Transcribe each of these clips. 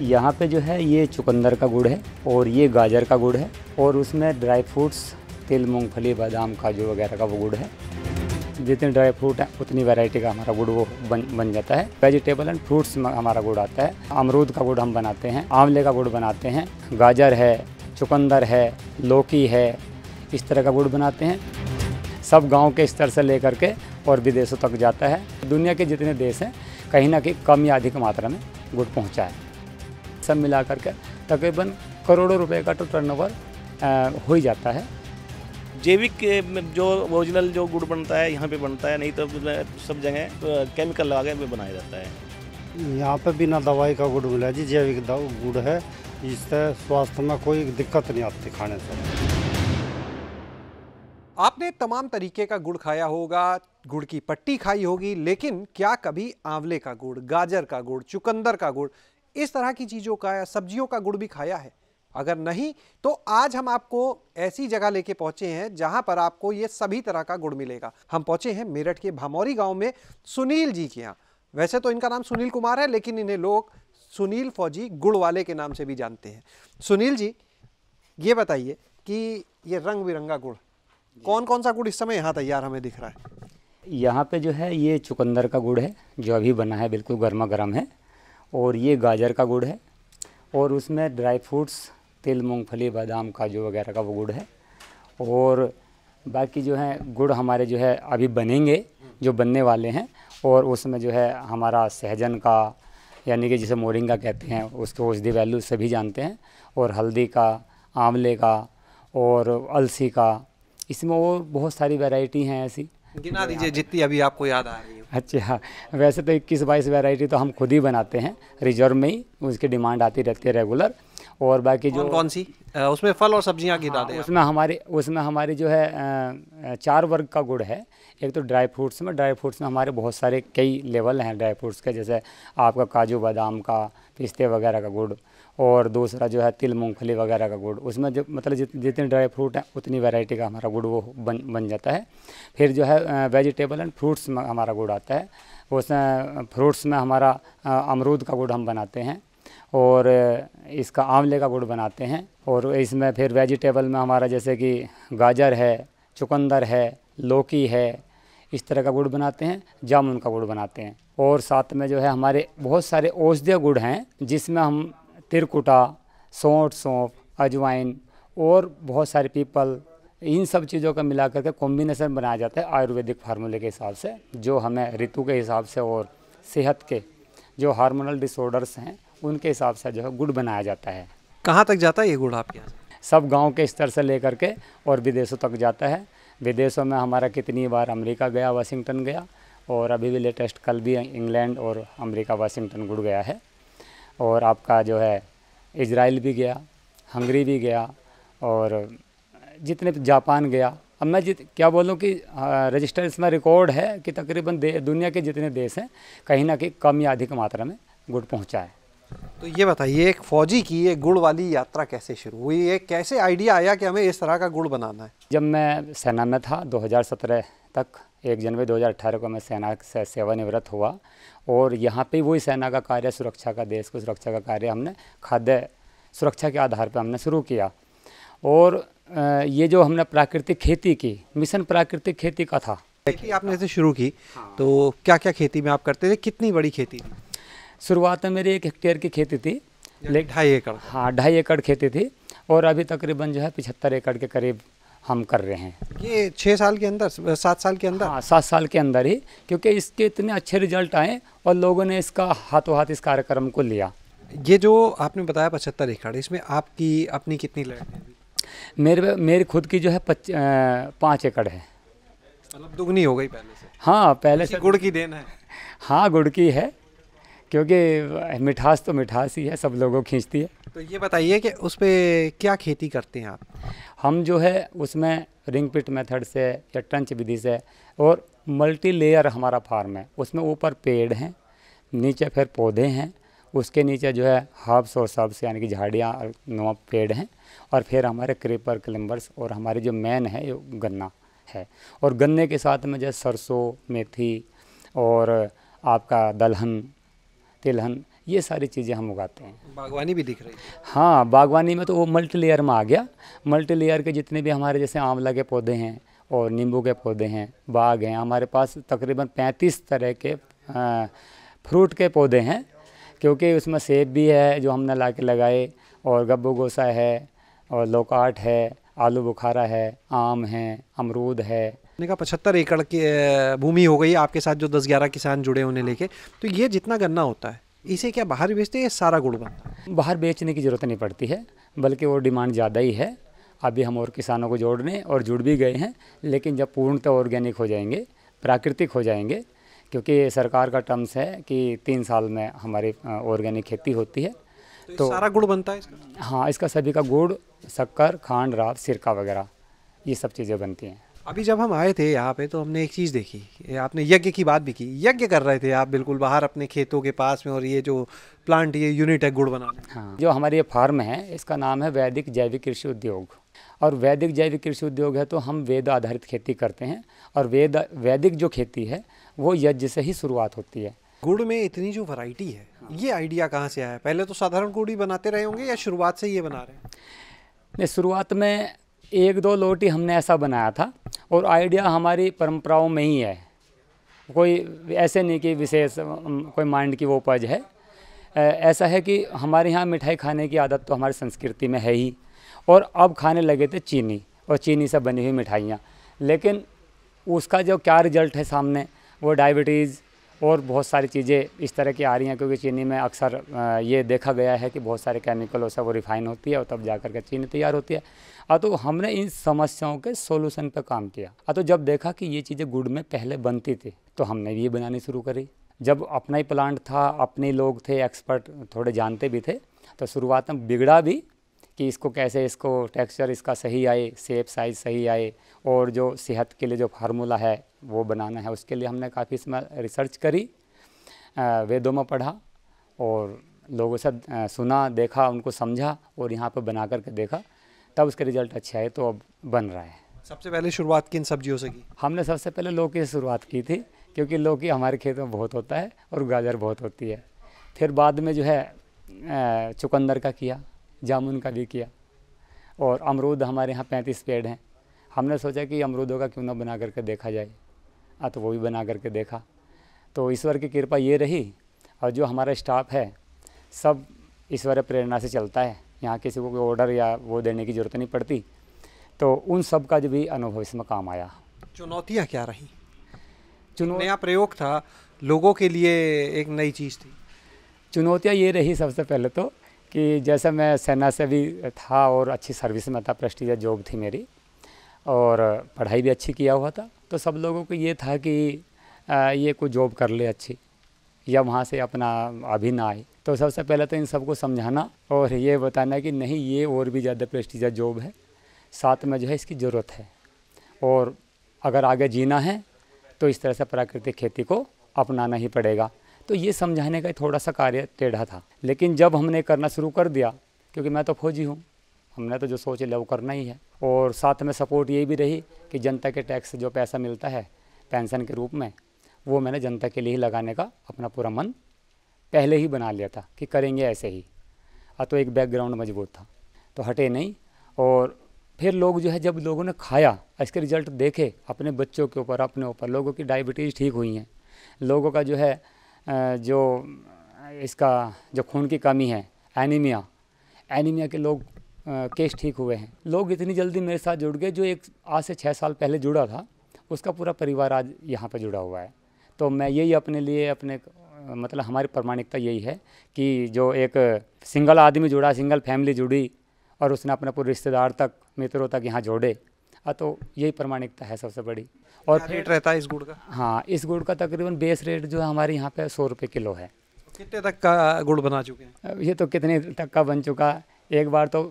यहाँ पे जो है ये चुकंदर का गुड़ है और ये गाजर का गुड़ है और उसमें ड्राई फ्रूट्स तिल मूंगफली बादाम काजू वगैरह का वो गुड़ है जितने ड्राई फ्रूट हैं उतनी वैरायटी का हमारा गुड़ वो बन बन जाता है वेजिटेबल एंड फ्रूट्स में हमारा गुड़ आता है अमरूद का गुड़ हम बनाते हैं आंवले का गुड़ बनाते हैं गाजर है चुकंदर है लौकी है इस तरह का गुड़ बनाते हैं सब गाँव के स्तर से लेकर के और विदेशों तक जाता है दुनिया के जितने देश हैं कहीं ना कहीं कम या अधिक मात्रा में गुड़ पहुँचा है सब मिला करके तकरीबन करोड़ों रुपए का तो टर्नओवर हो ही जाता है जैविक जो ओरिजिनल जो गुड़ बनता है यहाँ पे बनता है नहीं तो सब जगह तो केमिकल लगा के बनाया जाता है यहाँ पे बिना दवाई का गुड़ मिला जी जैविक गुड़ है इससे स्वास्थ्य में कोई दिक्कत नहीं आती खाने से आपने तमाम तरीके का गुड़ खाया होगा गुड़ की पट्टी खाई होगी लेकिन क्या कभी आंवले का गुड़ गाजर का गुड़ चुकंदर का गुड़ इस तरह की चीज़ों का या सब्जियों का गुड़ भी खाया है अगर नहीं तो आज हम आपको ऐसी जगह लेके पहुंचे हैं जहां पर आपको ये सभी तरह का गुड़ मिलेगा हम पहुंचे हैं मेरठ के भामौरी गांव में सुनील जी के यहाँ वैसे तो इनका नाम सुनील कुमार है लेकिन इन्हें लोग सुनील फौजी गुड़ वाले के नाम से भी जानते हैं सुनील जी ये बताइए कि ये रंग बिरंगा गुड़ कौन कौन सा गुड़ इस समय यहाँ तैयार हमें दिख रहा है यहाँ पे जो है ये चुकंदर का गुड़ है जो अभी बना है बिल्कुल गर्मा गर्म है और ये गाजर का गुड़ है और उसमें ड्राई फ्रूट्स तिल मूंगफली बादाम काजू वगैरह का वो गुड़ है और बाकी जो है गुड़ हमारे जो है अभी बनेंगे जो बनने वाले हैं और उसमें जो है हमारा सहजन का यानी कि जिसे मोरिंगा कहते हैं उसके औषधि वैल्यू सभी जानते हैं और हल्दी का आंवले का और अलसी का इसमें और बहुत सारी वैरायटी हैं ऐसी गिना दीजिए जितनी अभी आपको याद आ रही है अच्छा वैसे तो इक्कीस बाईस वेराइटी तो हम खुद ही बनाते हैं रिजर्व में ही उसकी डिमांड आती रहती है रेगुलर और बाकी जो कौन सी उसमें फल और सब्जियां की हाँ, उसमें हमारे उसमें हमारी जो है चार वर्ग का गुड़ है एक तो ड्राई फ्रूट्स में ड्राई फ्रूट्स में हमारे बहुत सारे कई लेवल हैं ड्राई फ्रूट्स के जैसे आपका काजू बादाम का पिस्ते वगैरह का गुड़ और दूसरा जो है तिल मूँगफली वगैरह का गुड़ उसमें जो मतलब जित जितने ड्राई फ्रूट हैं उतनी वैरायटी का हमारा गुड़ वो बन बन जाता है फिर जो है वेजिटेबल एंड फ्रूट्स में हमारा गुड़ आता है उसमें फ्रूट्स में हमारा अमरूद का गुड़ हम बनाते हैं और इसका आंवले का गुड़ बनाते हैं और इसमें फिर वेजिटेबल में हमारा जैसे कि गाजर है चुकंदर है लौकी है इस तरह का गुड़ बनाते हैं जामुन का गुड़ बनाते हैं और साथ में जो है हमारे बहुत सारे औषधीय गुड़ हैं जिसमें हम तिरकुटा सौंठ सौंफ अजवाइन और बहुत सारे पीपल इन सब चीज़ों का मिला करके कॉम्बिनेसन बनाया जाता है आयुर्वेदिक फार्मूले के हिसाब से जो हमें ऋतु के हिसाब से और सेहत के जो हार्मोनल डिसऑर्डर्स हैं उनके हिसाब से जो है गुड़ बनाया जाता है कहाँ तक जाता है ये गुड़ आपके यहाँ सब गांव के स्तर से लेकर के और विदेशों तक जाता है विदेशों में हमारा कितनी बार अमेरिका गया वाशिंगटन गया और अभी भी लेटेस्ट कल भी इंग्लैंड और अमेरिका वाशिंगटन गुड़ गया है और आपका जो है इजराइल भी गया हंगरी भी गया और जितने जापान गया अब मैं जित क्या बोलूँ कि रजिस्टर इसमें रिकॉर्ड है कि तकरीबन दुनिया के जितने देश हैं कहीं ना कहीं कम या अधिक मात्रा में गुड़ पहुँचा है तो ये बताइए एक फ़ौजी की ये गुड़ वाली यात्रा कैसे शुरू हुई ये कैसे आइडिया आया कि हमें इस तरह का गुड़ बनाना है जब मैं सेना में था 2017 तक एक जनवरी 2018 को मैं सेना से सेवानिवृत्त हुआ और यहाँ पे वही सेना का कार्य सुरक्षा का देश को सुरक्षा का कार्य हमने खाद्य सुरक्षा के आधार पर हमने शुरू किया और ये जो हमने प्राकृतिक खेती की मिशन प्राकृतिक खेती का था खेती आपने जैसे शुरू की हाँ। तो क्या क्या खेती में आप करते थे कितनी बड़ी खेती शुरुआत में मेरी एक हेक्टेयर की खेती थी लेकिन ढाई एकड़ हाँ ढाई एकड़ खेती थी और अभी तकरीबन जो है पिछहत्तर एकड़ के करीब हम कर रहे हैं ये छः साल के अंदर सात साल के अंदर हाँ सात साल के अंदर ही क्योंकि इसके इतने अच्छे रिजल्ट आए और लोगों ने इसका हाथों हाथ इस कार्यक्रम को लिया ये जो आपने बताया पचहत्तर एकड़ इसमें आपकी अपनी कितनी लड़की है मेरे मेरी खुद की जो है पच, पाँच एकड़ है मतलब दुगनी हो गई पहले से हाँ पहले से गुड़ की देन है हाँ गुड़ की है क्योंकि मिठास तो मिठास ही है सब लोगों खींचती है तो ये बताइए कि उस पर क्या खेती करते हैं आप हम जो है उसमें रिंग पिट मेथड से या ट्रंच विधि से और मल्टी लेयर हमारा फार्म है उसमें ऊपर पेड़ हैं नीचे फिर पौधे हैं उसके नीचे जो है हब्स और सब्स यानी कि झाड़ियाँ और नवा पेड़ हैं और फिर हमारे क्रीपर क्लिम्बर्स और हमारे जो मैन है ये गन्ना है और गन्ने के साथ में जो सरसों मेथी और आपका दलहन तिलहन ये सारी चीज़ें हम उगाते हैं बागवानी भी दिख रही है हाँ बागवानी में तो वो मल्टी लेयर में आ गया मल्टी लेयर के जितने भी हमारे जैसे आंवला के पौधे हैं और नींबू के पौधे हैं बाग हैं हमारे पास तकरीबन 35 तरह के आ, फ्रूट के पौधे हैं क्योंकि उसमें सेब भी है जो हमने ला के लगाए और गब्बू गोसा है और लोकाट है आलू बुखारा है आम है अमरूद है मैंने कहा पचहत्तर एकड़ की भूमि हो गई आपके साथ जो दस ग्यारह किसान जुड़े उन्हें लेके तो ये जितना गन्ना होता है इसे क्या बाहर बेचते हैं ये सारा गुड़ बनता बाहर बेचने की ज़रूरत नहीं पड़ती है बल्कि वो डिमांड ज़्यादा ही है अभी हम और किसानों को जोड़ने और जुड़ भी गए हैं लेकिन जब पूर्णतः ऑर्गेनिक हो जाएंगे प्राकृतिक हो जाएंगे क्योंकि सरकार का टर्म्स है कि तीन साल में हमारी ऑर्गेनिक खेती होती है तो, तो सारा गुड़ बनता है इसका? हाँ इसका सभी का गुड़ शक्कर खांड रात सिरका वगैरह ये सब चीज़ें बनती हैं अभी जब हम आए थे यहाँ पे तो हमने एक चीज़ देखी आपने यज्ञ की बात भी की यज्ञ कर रहे थे आप बिल्कुल बाहर अपने खेतों के पास में और ये जो प्लांट ये यूनिट है गुड़ बनाने हाँ जो हमारे ये फार्म है इसका नाम है वैदिक जैविक कृषि उद्योग और वैदिक जैविक कृषि उद्योग है तो हम वेद आधारित खेती करते हैं और वेद वैदिक जो खेती है वो यज्ञ से ही शुरुआत होती है गुड़ में इतनी जो वैरायटी है ये आइडिया कहाँ से आया पहले तो साधारण गुड़ ही बनाते रहे होंगे या शुरुआत से ये बना रहे हैं नहीं शुरुआत में एक दो लोटी हमने ऐसा बनाया था और आइडिया हमारी परंपराओं में ही है कोई ऐसे नहीं कि विशेष कोई माइंड की वो उपज है ऐसा है कि हमारे यहाँ मिठाई खाने की आदत तो हमारी संस्कृति में है ही और अब खाने लगे थे चीनी और चीनी से बनी हुई मिठाइयाँ लेकिन उसका जो क्या रिजल्ट है सामने वो डायबिटीज़ और बहुत सारी चीज़ें इस तरह की आ रही हैं क्योंकि चीनी में अक्सर ये देखा गया है कि बहुत सारे केमिकल और सब वो रिफाइन होती है और तब जा कर के चीनी तैयार होती है अब तो हमने इन समस्याओं के सोल्यूशन पर काम किया अतो तो जब देखा कि ये चीज़ें गुड़ में पहले बनती थी तो हमने भी ये बनानी शुरू करी जब अपना ही प्लांट था अपने लोग थे एक्सपर्ट थोड़े जानते भी थे तो शुरुआत में बिगड़ा भी कि इसको कैसे इसको टेक्सचर इसका सही आए सेप साइज़ सही आए और जो सेहत के लिए जो फार्मूला है वो बनाना है उसके लिए हमने काफ़ी इसमें रिसर्च करी वेदों में पढ़ा और लोगों से सुना देखा उनको समझा और यहाँ पर बना करके देखा तब उसके रिज़ल्ट अच्छा है तो अब बन रहा है सबसे पहले शुरुआत की इन सब्जियों से की हमने सबसे पहले लौकी से शुरुआत की थी क्योंकि लौकी हमारे खेत में बहुत होता है और गाजर बहुत होती है फिर बाद में जो है चुकंदर का किया जामुन का भी किया और अमरूद हमारे यहाँ पैंतीस पेड़ हैं हमने सोचा कि अमरूदों का क्यों ना बना करके देखा जाए हाँ तो वो भी बना करके देखा तो ईश्वर की कृपा ये रही और जो हमारा स्टाफ है सब ईश्वर प्रेरणा से चलता है यहाँ किसी को कोई ऑर्डर या वो देने की ज़रूरत नहीं पड़ती तो उन सब का जो भी अनुभव इसमें काम आया चुनौतियाँ क्या रही चुनौ नया प्रयोग था लोगों के लिए एक नई चीज़ थी चुनौतियाँ ये रही सबसे पहले तो कि जैसे मैं सेना से भी था और अच्छी सर्विस में था प्रेस्टीज जॉब थी मेरी और पढ़ाई भी अच्छी किया हुआ था तो सब लोगों को ये था कि ये कोई जॉब कर ले अच्छी या वहाँ से अपना अभी ना आए तो सबसे पहले तो इन सबको समझाना और ये बताना कि नहीं ये और भी ज़्यादा प्रेस्टीजा जॉब है साथ में जो है इसकी ज़रूरत है और अगर आगे जीना है तो इस तरह से प्राकृतिक खेती को अपनाना ही पड़ेगा तो ये समझाने का थोड़ा सा कार्य टेढ़ा था लेकिन जब हमने करना शुरू कर दिया क्योंकि मैं तो फौजी हूँ हमने तो जो सोच लिया वो करना ही है और साथ में सपोर्ट ये भी रही कि जनता के टैक्स जो पैसा मिलता है पेंशन के रूप में वो मैंने जनता के लिए ही लगाने का अपना पूरा मन पहले ही बना लिया था कि करेंगे ऐसे ही आ तो एक बैकग्राउंड मजबूत था तो हटे नहीं और फिर लोग जो है जब लोगों ने खाया इसके रिजल्ट देखे अपने बच्चों के ऊपर अपने ऊपर लोगों की डायबिटीज़ ठीक हुई हैं लोगों का जो है जो इसका जो खून की कमी है एनीमिया एनीमिया के लोग केस ठीक हुए हैं लोग इतनी जल्दी मेरे साथ जुड़ गए जो एक आज से छः साल पहले जुड़ा था उसका पूरा परिवार आज यहाँ पर जुड़ा हुआ है तो मैं यही अपने लिए अपने मतलब हमारी प्रमाणिकता यही है कि जो एक सिंगल आदमी जुड़ा सिंगल फैमिली जुड़ी और उसने अपने पूरे रिश्तेदार तक मित्रों तक यहाँ जोड़े तो यही प्रमाणिकता है सबसे बड़ी और रेट रहता है इस गुड़ का हाँ इस गुड़ का तकरीबन बेस रेट जो है हमारे यहाँ पे सौ रुपये किलो है तो कितने तक का गुड़ बना चुके हैं ये तो कितने तक का बन चुका एक बार तो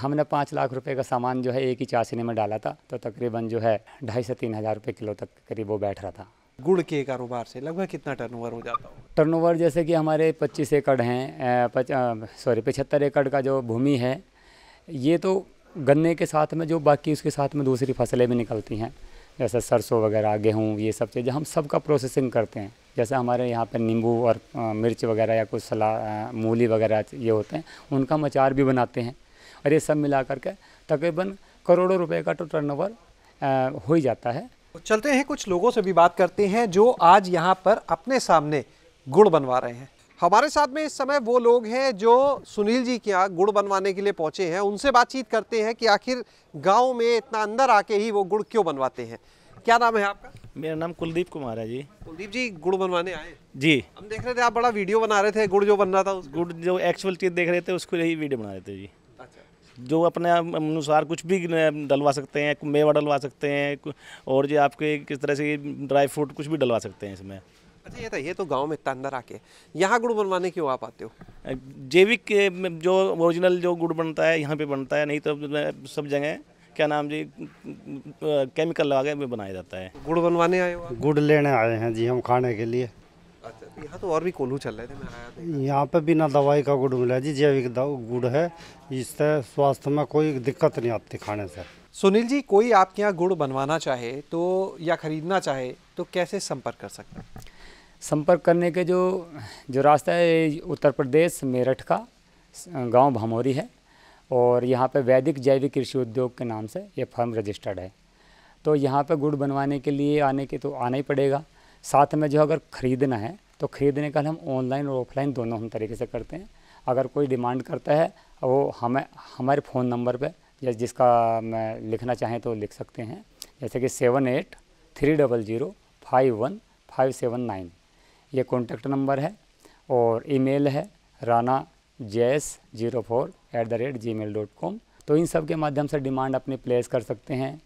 हमने पाँच लाख रुपए का सामान जो है एक ही चाशनी में डाला था तो तकरीबन जो है ढाई से तीन हज़ार रुपये किलो तक करीब वो बैठ रहा था गुड़ के कारोबार से लगभग कितना टर्नओवर हो जाता है टर्नओवर जैसे कि हमारे 25 एकड़ हैं सॉरी पचहत्तर एकड़ का जो भूमि है ये तो गन्ने के साथ में जो बाकी उसके साथ में दूसरी फसलें भी निकलती हैं जैसे सरसों वगैरह गेहूँ ये सब चीज़ें हम सब का प्रोसेसिंग करते हैं जैसे हमारे यहाँ पर नींबू और मिर्च वगैरह या कुछ सला मूली वगैरह ये होते हैं उनका हम अचार भी बनाते हैं और ये सब मिला करके तकरीबन करोड़ों रुपए का तो ओवर हो ही जाता है तो चलते हैं कुछ लोगों से भी बात करते हैं जो आज यहाँ पर अपने सामने गुड़ बनवा रहे हैं हमारे साथ में इस समय वो लोग हैं जो सुनील जी के यहाँ गुड़ बनवाने के लिए पहुँचे हैं उनसे बातचीत करते हैं कि आखिर गाँव में इतना अंदर आके ही वो गुड़ क्यों बनवाते हैं क्या नाम है आपका मेरा नाम कुलदीप कुमार है जी कुलदीप जी गुड़ बनवाने आए जी हम देख रहे थे आप बड़ा वीडियो बना रहे थे गुड़ जो बन रहा था उस गुड़ जो एक्चुअल चीज़ देख रहे थे उसको यही वीडियो बना रहे थे जी अच्छा। जो अपने अनुसार कुछ भी डलवा सकते हैं मेवा डलवा सकते हैं और जो आपके किस तरह से ड्राई फ्रूट कुछ भी डलवा सकते हैं इसमें अच्छा ये तो ये तो गांव में इतना अंदर आके यहाँ गुड़ बनवाने क्यों आप आते हो जैविक जो ओरिजिनल जो गुड़ बनता है यहाँ पे बनता है नहीं तो सब जगह क्या नाम जी केमिकल लगा के बनाया जाता है गुड़ बनवाने आए हो गुड़ लेने आए हैं जी हम खाने के लिए अच्छा तो यहाँ तो और भी कोल्हू चल रहे थे यहाँ पे बिना दवाई का गुड़ मिला जी जैविक गुड़ है इससे स्वास्थ्य में कोई दिक्कत नहीं आती खाने से सुनील जी कोई आपके यहाँ गुड़ बनवाना चाहे तो या खरीदना चाहे तो कैसे संपर्क कर सकते हैं संपर्क करने के जो जो रास्ता है उत्तर प्रदेश मेरठ का गांव भमोरी है और यहाँ पे वैदिक जैविक कृषि उद्योग के नाम से ये फर्म रजिस्टर्ड है तो यहाँ पे गुड़ बनवाने के लिए आने के तो आना ही पड़ेगा साथ में जो अगर ख़रीदना है तो ख़रीदने का हम ऑनलाइन और ऑफलाइन दोनों हम तरीके से करते हैं अगर कोई डिमांड करता है वो हमें हमारे फ़ोन नंबर पर या जिसका मैं लिखना चाहें तो लिख सकते हैं जैसे कि seven eight three double zero five one five seven nine ये कॉन्टैक्ट नंबर है और ईमेल है राना जैस zero four at the rate Gmail dot com तो इन सब के माध्यम से डिमांड अपनी प्लेस कर सकते हैं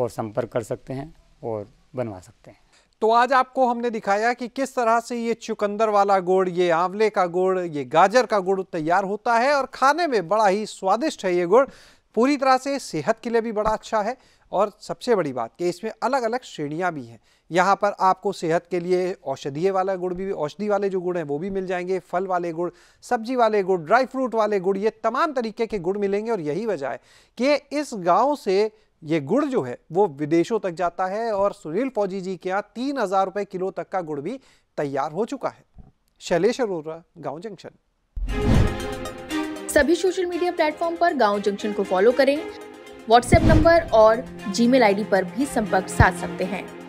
और संपर्क कर सकते हैं और बनवा सकते हैं तो आज आपको हमने दिखाया कि किस तरह से ये चुकंदर वाला गुड़ ये आंवले का गुड़ ये गाजर का गुड़ तैयार होता है और खाने में बड़ा ही स्वादिष्ट है ये गुड़ पूरी तरह से सेहत के लिए भी बड़ा अच्छा है और सबसे बड़ी बात कि इसमें अलग अलग श्रेणियाँ भी हैं यहाँ पर आपको सेहत के लिए औषधीय वाला गुड़ भी औषधि वाले जो गुड़ हैं वो भी मिल जाएंगे फल वाले गुड़ सब्जी वाले गुड़ ड्राई फ्रूट वाले गुड़ ये तमाम तरीके के गुड़ मिलेंगे और यही वजह है कि इस गाँव से ये गुड़ जो है वो विदेशों तक जाता है और सुनील फौजी जी के यहाँ तीन हज़ार रुपये किलो तक का गुड़ भी तैयार हो चुका है शैलेश अरोरा गांव जंक्शन सभी सोशल मीडिया प्लेटफॉर्म पर गांव जंक्शन को फॉलो करें व्हाट्सएप नंबर और जीमेल आईडी पर भी संपर्क साध सकते हैं